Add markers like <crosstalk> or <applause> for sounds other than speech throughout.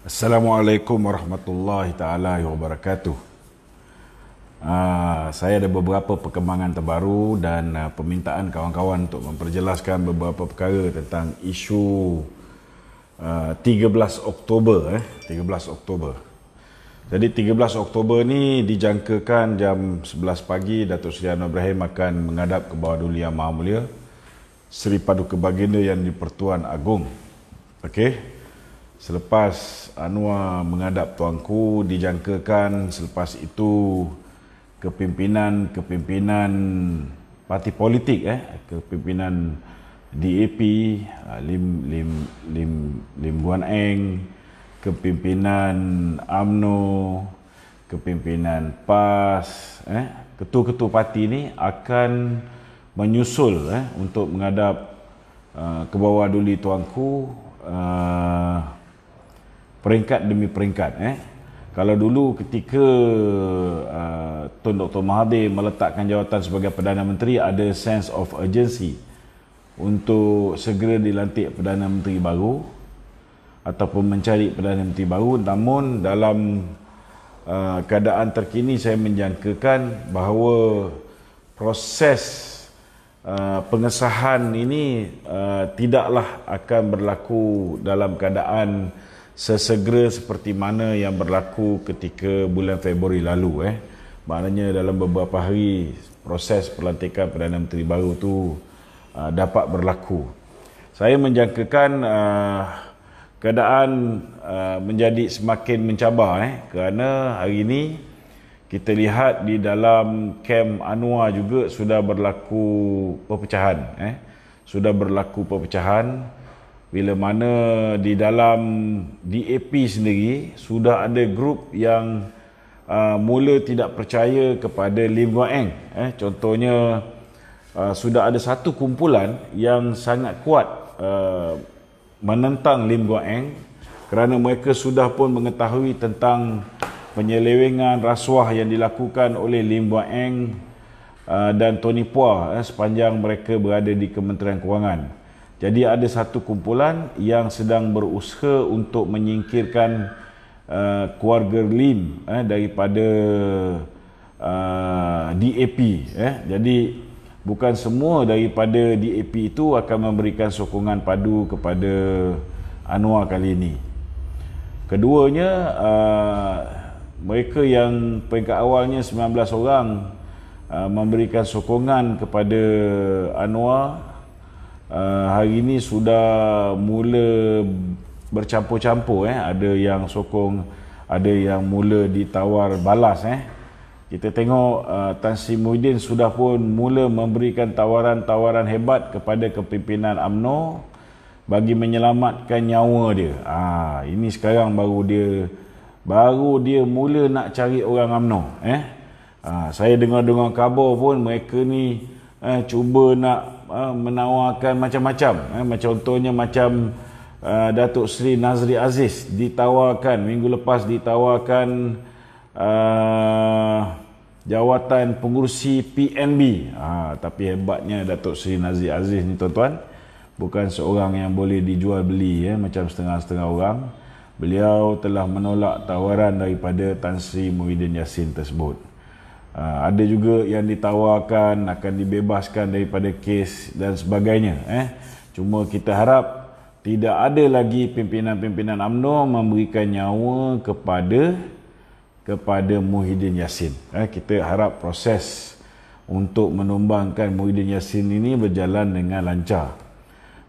Assalamualaikum warahmatullahi taala wabarakatuh. Ah, saya ada beberapa perkembangan terbaru dan ah, permintaan kawan-kawan untuk memperjelaskan beberapa perkara tentang isu 13 ah, Oktober 13 eh, Oktober. Jadi 13 Oktober ni dijangkakan jam 11 pagi Datuk Seri Anwar Ibrahim akan menghadap ke Bawah dunia Yang Maha Seri Paduka Baginda Yang di-Pertuan Agung. Okey selepas Anwar mengadap tuanku dijangkakan selepas itu kepimpinan-kepimpinan parti politik eh kepimpinan DAP ah, Lim Lim Lim Lim Guan Eng kepimpinan AMNO kepimpinan PAS eh ketua-ketua parti ini akan menyusul eh untuk mengadap uh, ah, ke bawah duli tuanku uh, peringkat demi peringkat eh kalau dulu ketika uh, Tun Dr Mahathir meletakkan jawatan sebagai perdana menteri ada sense of urgency untuk segera dilantik perdana menteri baru ataupun mencari perdana menteri baru namun dalam uh, keadaan terkini saya menjangkakan bahawa proses Uh, pengesahan ini uh, tidaklah akan berlaku dalam keadaan sesegera seperti mana yang berlaku ketika bulan Februari lalu eh maknanya dalam beberapa hari proses pelantikan Perdana Menteri baru tu uh, dapat berlaku saya menjangkakan uh, keadaan uh, menjadi semakin mencabar eh kerana hari ini kita lihat di dalam kem Anwar juga sudah berlaku perpecahan eh sudah berlaku perpecahan bila mana di dalam DAP sendiri sudah ada grup yang uh, mula tidak percaya kepada Lim Guan Eng eh, contohnya uh, sudah ada satu kumpulan yang sangat kuat uh, menentang Lim Guan Eng kerana mereka sudah pun mengetahui tentang penyelewengan rasuah yang dilakukan oleh Lim Guan Eng uh, dan Tony Pua eh, sepanjang mereka berada di Kementerian Kewangan. Jadi ada satu kumpulan yang sedang berusaha untuk menyingkirkan uh, keluarga Lim eh, daripada uh, DAP. Eh. Jadi bukan semua daripada DAP itu akan memberikan sokongan padu kepada Anwar kali ini. Keduanya, uh, mereka yang peringkat awalnya 19 orang uh, memberikan sokongan kepada Anwar Eh, hari ini sudah mula bercampur-campur eh ada yang sokong ada yang mula ditawar balas eh kita tengok uh, Tan Sri Muhyiddin sudah pun mula memberikan tawaran-tawaran hebat kepada kepimpinan AMNO bagi menyelamatkan nyawa dia. Ha, ini sekarang baru dia baru dia mula nak cari orang AMNO eh. Ha, saya dengar-dengar kabar pun mereka ni eh, cuba nak Eh, menawarkan macam-macam eh, macam contohnya macam uh, Datuk Seri Nazri Aziz ditawarkan minggu lepas ditawarkan uh, jawatan pengurusi PNB uh, ha, tapi hebatnya Datuk Seri Nazri Aziz ni tuan-tuan bukan seorang yang boleh dijual beli eh, macam setengah-setengah orang beliau telah menolak tawaran daripada Tan Sri Muhyiddin Yassin tersebut Ha, ada juga yang ditawarkan akan dibebaskan daripada kes dan sebagainya. Eh. Cuma kita harap tidak ada lagi pimpinan-pimpinan UMNO memberikan nyawa kepada kepada Muhyiddin Yassin. Eh, kita harap proses untuk menumbangkan Muhyiddin Yassin ini berjalan dengan lancar.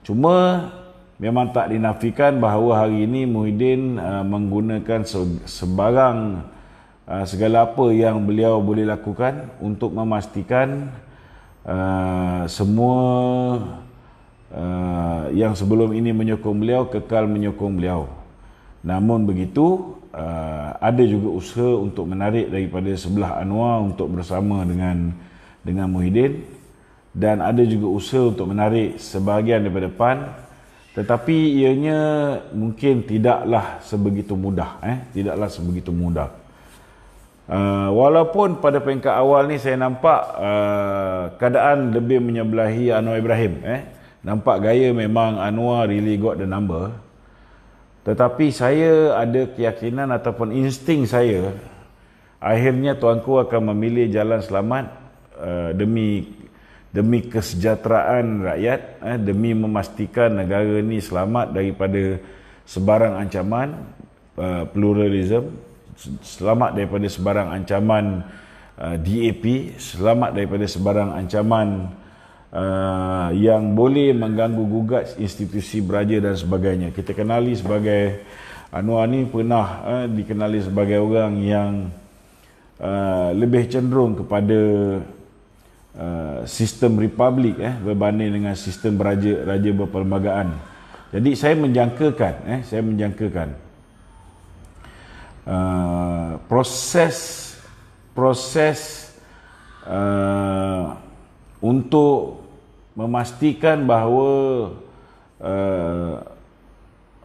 Cuma memang tak dinafikan bahawa hari ini Muhyiddin uh, menggunakan sebarang Ah, segala apa yang beliau boleh lakukan untuk memastikan uh, semua uh, yang sebelum ini menyokong beliau kekal menyokong beliau. Namun begitu uh, ada juga usaha untuk menarik daripada sebelah Anwar untuk bersama dengan dengan Muhyiddin dan ada juga usaha untuk menarik sebahagian daripada PAN tetapi ianya mungkin tidaklah sebegitu mudah eh tidaklah sebegitu mudah Uh, walaupun pada peringkat awal ni saya nampak uh, keadaan lebih menyebelahi Anwar Ibrahim eh nampak gaya memang Anwar really got the number tetapi saya ada keyakinan ataupun insting saya akhirnya tuanku akan memilih jalan selamat uh, demi demi kesejahteraan rakyat eh demi memastikan negara ni selamat daripada sebarang ancaman uh, pluralisme selamat daripada sebarang ancaman uh, DAP, selamat daripada sebarang ancaman uh, yang boleh mengganggu gugat institusi beraja dan sebagainya. Kita kenali sebagai Anwar ni pernah uh, dikenali sebagai orang yang uh, lebih cenderung kepada uh, sistem republik eh berbanding dengan sistem beraja raja berperlembagaan. Jadi saya menjangkakan eh saya menjangkakan Uh, proses proses uh, untuk memastikan bahawa uh,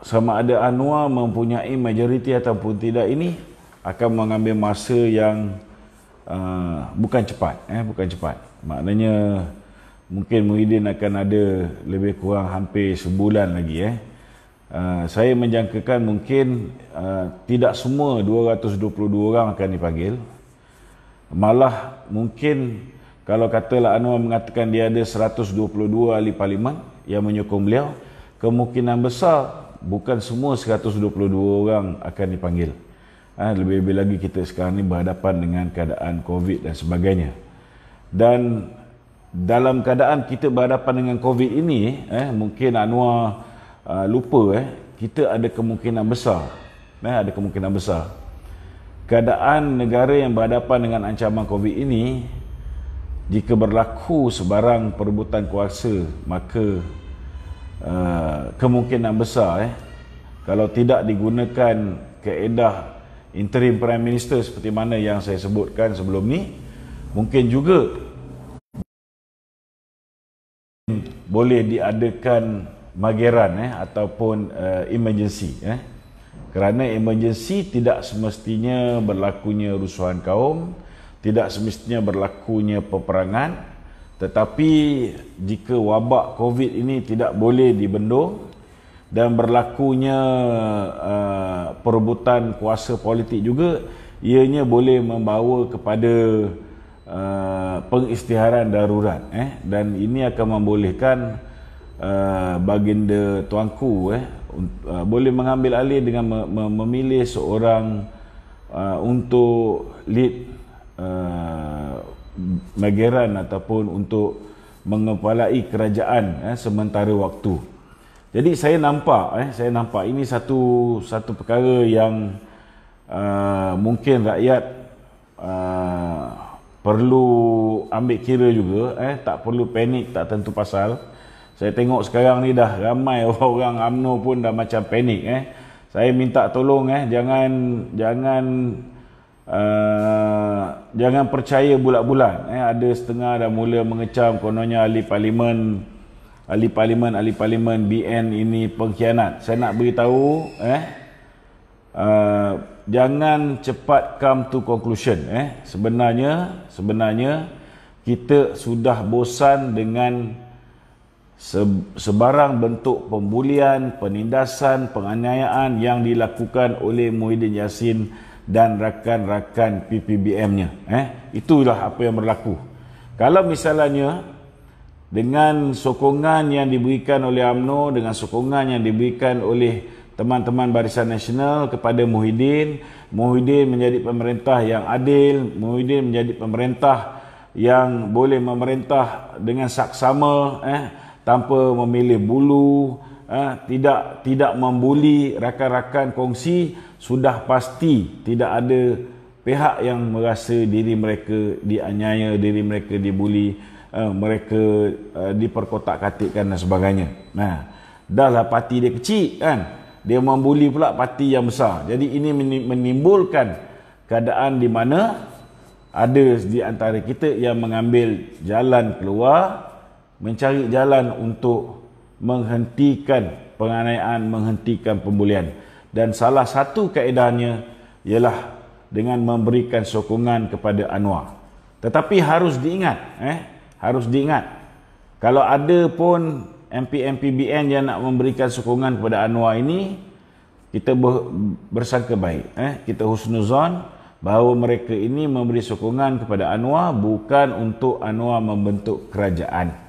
sama ada Anwar mempunyai majoriti ataupun tidak ini akan mengambil masa yang uh, bukan cepat eh bukan cepat maknanya mungkin Muhyiddin akan ada lebih kurang hampir sebulan lagi eh Ah, saya menjangkakan mungkin uh, tidak semua 222 orang akan dipanggil. Malah mungkin kalau katalah Anwar mengatakan dia ada 122 ahli parlimen yang menyokong beliau, kemungkinan besar bukan semua 122 orang akan dipanggil. Ha, lebih-lebih lagi kita sekarang ni berhadapan dengan keadaan COVID dan sebagainya. Dan dalam keadaan kita berhadapan dengan COVID ini, eh, mungkin Anwar uh, lupa eh kita ada kemungkinan besar eh ada kemungkinan besar keadaan negara yang berhadapan dengan ancaman covid ini jika berlaku sebarang perebutan kuasa maka uh, kemungkinan besar eh kalau tidak digunakan keedah interim prime minister seperti mana yang saya sebutkan sebelum ni mungkin juga boleh diadakan mageran eh ataupun uh, emergency eh kerana emergency tidak semestinya berlakunya rusuhan kaum tidak semestinya berlakunya peperangan tetapi jika wabak covid ini tidak boleh dibendung dan berlakunya uh, perebutan kuasa politik juga ianya boleh membawa kepada uh, pengisytiharan darurat eh dan ini akan membolehkan Ah, baginda tuanku eh uh, boleh mengambil alih dengan me- me- memilih seorang uh, untuk lead uh, Megeran ataupun untuk mengepalai kerajaan eh sementara waktu. Jadi saya nampak eh saya nampak ini satu satu perkara yang uh, mungkin rakyat uh, perlu ambil kira juga eh tak perlu panik tak tentu pasal saya tengok sekarang ni dah ramai <laughs> orang UMNO pun dah macam panik eh. Saya minta tolong eh jangan jangan uh, jangan percaya bulat-bulat eh ada setengah dah mula mengecam kononnya ahli parlimen ahli parlimen ahli parlimen BN ini pengkhianat. Saya nak beritahu eh uh, jangan cepat come to conclusion eh sebenarnya sebenarnya kita sudah bosan dengan sebarang bentuk pembulian, penindasan, penganiayaan yang dilakukan oleh Muhyiddin Yassin dan rakan-rakan PPBM-nya. Eh, itulah apa yang berlaku. Kalau misalnya dengan sokongan yang diberikan oleh AMNO, dengan sokongan yang diberikan oleh teman-teman Barisan Nasional kepada Muhyiddin, Muhyiddin menjadi pemerintah yang adil, Muhyiddin menjadi pemerintah yang boleh memerintah dengan saksama, eh, tanpa memilih bulu eh, tidak tidak membuli rakan-rakan kongsi sudah pasti tidak ada pihak yang merasa diri mereka dianiaya diri mereka dibuli eh, mereka eh, diperkotak-katikkan dan sebagainya nah dahlah parti dia kecil kan dia membuli pula parti yang besar jadi ini menimbulkan keadaan di mana ada di antara kita yang mengambil jalan keluar mencari jalan untuk menghentikan penganiayaan, menghentikan pembulian. Dan salah satu kaedahnya ialah dengan memberikan sokongan kepada Anwar. Tetapi harus diingat, eh, harus diingat. Kalau ada pun MP-MPBN yang nak memberikan sokongan kepada Anwar ini, kita bersangka baik. Eh. Kita husnuzon bahawa mereka ini memberi sokongan kepada Anwar bukan untuk Anwar membentuk kerajaan.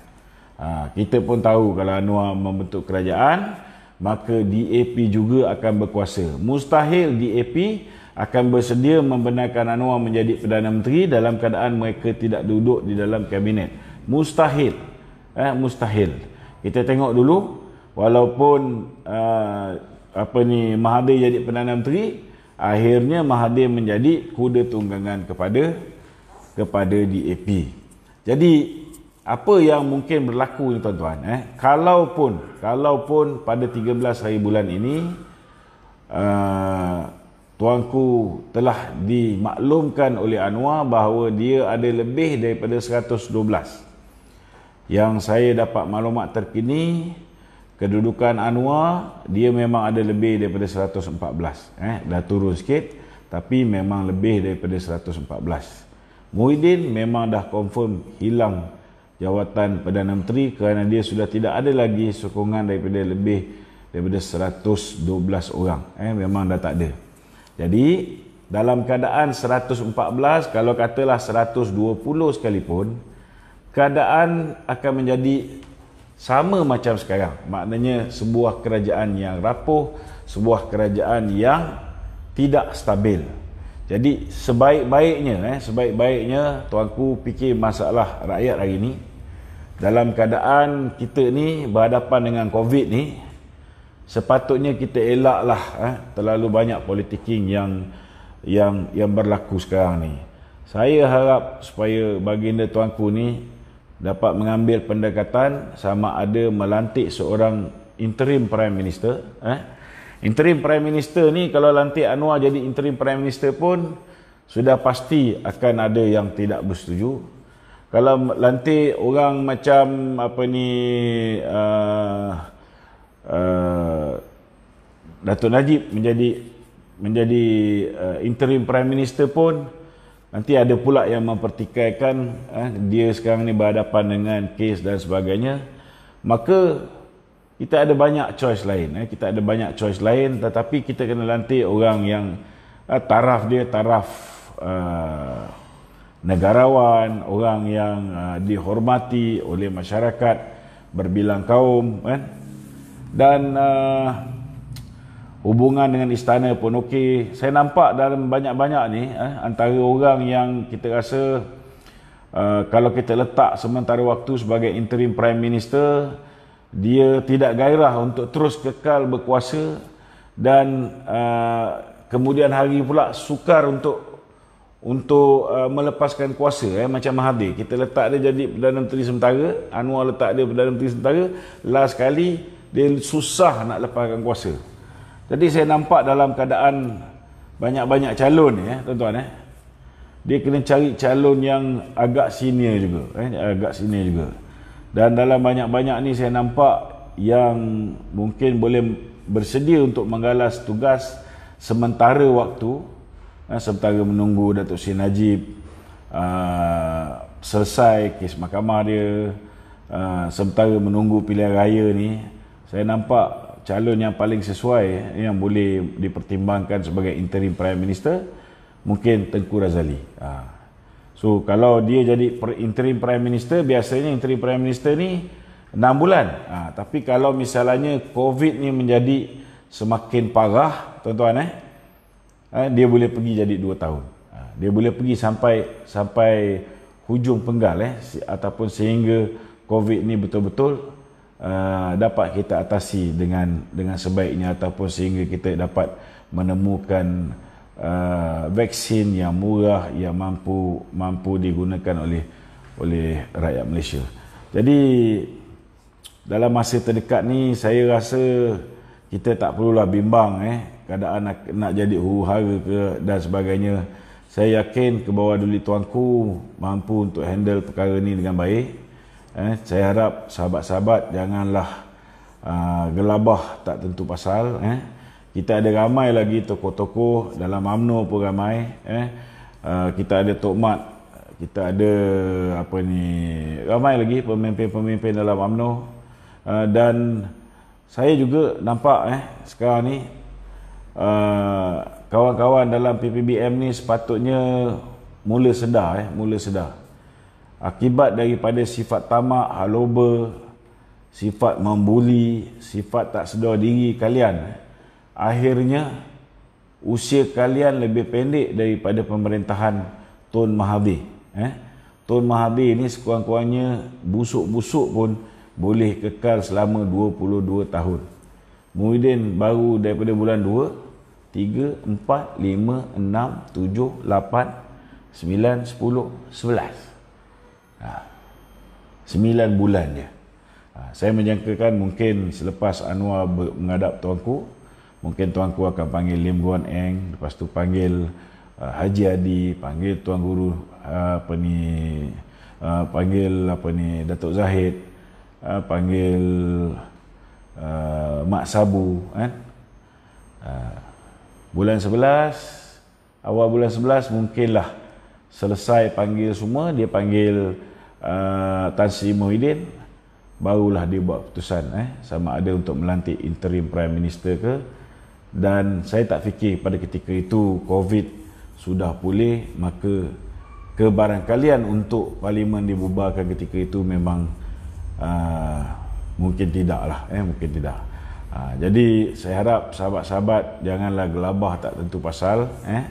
Ha, kita pun tahu kalau Anwar membentuk kerajaan, maka DAP juga akan berkuasa. Mustahil DAP akan bersedia membenarkan Anwar menjadi Perdana Menteri dalam keadaan mereka tidak duduk di dalam kabinet. Mustahil. Eh, mustahil. Kita tengok dulu, walaupun uh, apa ni Mahathir jadi Perdana Menteri, akhirnya Mahathir menjadi kuda tunggangan kepada kepada DAP. Jadi apa yang mungkin berlaku ni tuan-tuan eh kalaupun kalaupun pada 13 hari bulan ini uh, tuanku telah dimaklumkan oleh Anwar bahawa dia ada lebih daripada 112 yang saya dapat maklumat terkini kedudukan Anwar dia memang ada lebih daripada 114 eh dah turun sikit tapi memang lebih daripada 114 Muhyiddin memang dah confirm hilang jawatan Perdana Menteri kerana dia sudah tidak ada lagi sokongan daripada lebih daripada 112 orang. Eh, memang dah tak ada. Jadi, dalam keadaan 114, kalau katalah 120 sekalipun, keadaan akan menjadi sama macam sekarang. Maknanya sebuah kerajaan yang rapuh, sebuah kerajaan yang tidak stabil. Jadi sebaik-baiknya, eh, sebaik-baiknya tuanku fikir masalah rakyat hari ini, dalam keadaan kita ni berhadapan dengan COVID ni, sepatutnya kita elaklah eh, terlalu banyak politiking yang yang yang berlaku sekarang ni. Saya harap supaya baginda tuanku ni dapat mengambil pendekatan sama ada melantik seorang interim prime minister. Eh. Interim prime minister ni kalau lantik Anwar jadi interim prime minister pun sudah pasti akan ada yang tidak bersetuju kalau lantik orang macam apa ni uh, uh, Datuk Najib menjadi menjadi uh, interim prime minister pun nanti ada pula yang mempertikaikan eh, dia sekarang ni berhadapan dengan kes dan sebagainya maka kita ada banyak choice lain eh. kita ada banyak choice lain tetapi kita kena lantik orang yang uh, taraf dia taraf uh, negarawan, orang yang uh, dihormati oleh masyarakat berbilang kaum kan. Dan uh, hubungan dengan istana pun okey. Saya nampak dalam banyak-banyak ni eh, antara orang yang kita rasa uh, kalau kita letak sementara waktu sebagai interim prime minister dia tidak gairah untuk terus kekal berkuasa dan uh, kemudian hari pula sukar untuk untuk uh, melepaskan kuasa eh, macam Mahathir kita letak dia jadi Perdana Menteri Sementara Anwar letak dia Perdana Menteri Sementara last kali dia susah nak lepaskan kuasa jadi saya nampak dalam keadaan banyak-banyak calon ni eh, tuan-tuan eh, dia kena cari calon yang agak senior juga eh, agak senior juga dan dalam banyak-banyak ni saya nampak yang mungkin boleh bersedia untuk menggalas tugas sementara waktu Uh, sementara menunggu Datuk Sri Najib uh, selesai kes mahkamah dia, uh, sementara menunggu pilihan raya ni, saya nampak calon yang paling sesuai yang boleh dipertimbangkan sebagai interim prime minister mungkin Tengku Razali. Uh. So kalau dia jadi interim prime minister, biasanya interim prime minister ni 6 bulan. Uh, tapi kalau misalnya COVID ni menjadi semakin parah, tuan-tuan eh, Ha, dia boleh pergi jadi 2 tahun. Ha, dia boleh pergi sampai sampai hujung penggal eh ataupun sehingga COVID ni betul-betul uh, dapat kita atasi dengan dengan sebaiknya ataupun sehingga kita dapat menemukan uh, vaksin yang murah yang mampu mampu digunakan oleh oleh rakyat Malaysia. Jadi dalam masa terdekat ni saya rasa kita tak perlulah bimbang eh keadaan nak, nak jadi huru hara ke dan sebagainya saya yakin kebawa duli tuanku mampu untuk handle perkara ni dengan baik eh, saya harap sahabat-sahabat janganlah aa, ah, gelabah tak tentu pasal eh. kita ada ramai lagi tokoh-tokoh dalam UMNO pun ramai eh. aa, ah, kita ada Tok Mat kita ada apa ni ramai lagi pemimpin-pemimpin dalam UMNO aa, ah, dan saya juga nampak eh, sekarang ni Ah, kawan-kawan dalam PPBM ni sepatutnya mula sedar eh, mula sedar. Akibat daripada sifat tamak, haloba, sifat membuli, sifat tak sedar diri kalian, eh. akhirnya usia kalian lebih pendek daripada pemerintahan Tun Mahathir. Eh? Tun Mahathir ni sekurang-kurangnya busuk-busuk pun boleh kekal selama 22 tahun. Muhyiddin baru daripada bulan 3, 4, 5, 6, 7, 8, 9, 10, 11. Ha. 9 bulan dia. Ha. Saya menjangkakan mungkin selepas Anwar ber- menghadap tuanku, mungkin tuanku akan panggil Lim Guan Eng, lepas tu panggil uh, Haji Adi, panggil tuan guru uh, apa ni uh, panggil apa ni Datuk Zahid, uh, panggil uh, Mak Sabu kan. Uh, bulan 11 awal bulan 11 mungkinlah selesai panggil semua dia panggil uh, Tan Sri Muhyiddin barulah dia buat keputusan eh sama ada untuk melantik interim prime minister ke dan saya tak fikir pada ketika itu covid sudah pulih maka kebarangkalian untuk parlimen dibubarkan ketika itu memang uh, mungkin tidaklah eh mungkin tidak Ha, jadi saya harap sahabat-sahabat janganlah gelabah tak tentu pasal. Eh?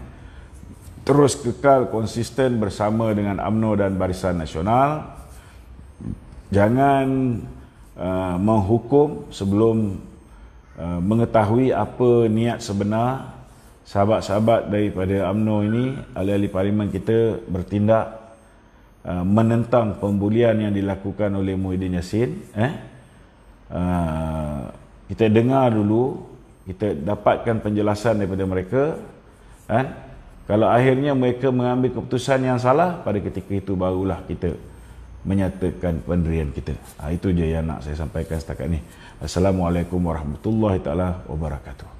Terus kekal konsisten bersama dengan UMNO dan Barisan Nasional. Jangan uh, menghukum sebelum uh, mengetahui apa niat sebenar sahabat-sahabat daripada UMNO ini, ahli-ahli parlimen kita bertindak uh, menentang pembulian yang dilakukan oleh Muhyiddin Yassin. Eh? Uh, kita dengar dulu kita dapatkan penjelasan daripada mereka kan kalau akhirnya mereka mengambil keputusan yang salah pada ketika itu barulah kita menyatakan pendirian kita ha, itu je yang nak saya sampaikan setakat ni Assalamualaikum warahmatullahi taala wabarakatuh